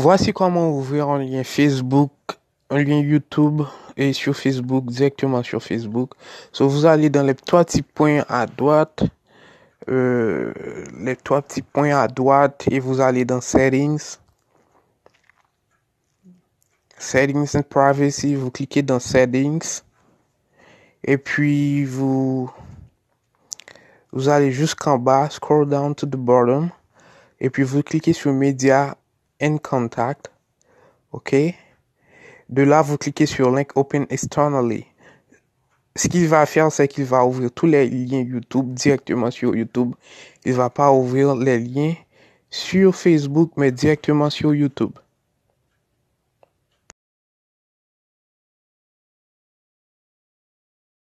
Voici comment ouvrir un lien Facebook, un lien YouTube et sur Facebook, directement sur Facebook. So, vous allez dans les trois petits points à droite, euh, les trois petits points à droite et vous allez dans Settings. Settings and Privacy, vous cliquez dans Settings et puis vous, vous allez jusqu'en bas, scroll down to the bottom et puis vous cliquez sur Media in Contact. OK De là, vous cliquez sur Link Open Externally. Ce qu'il va faire, c'est qu'il va ouvrir tous les liens YouTube directement sur YouTube. Il va pas ouvrir les liens sur Facebook, mais directement sur YouTube.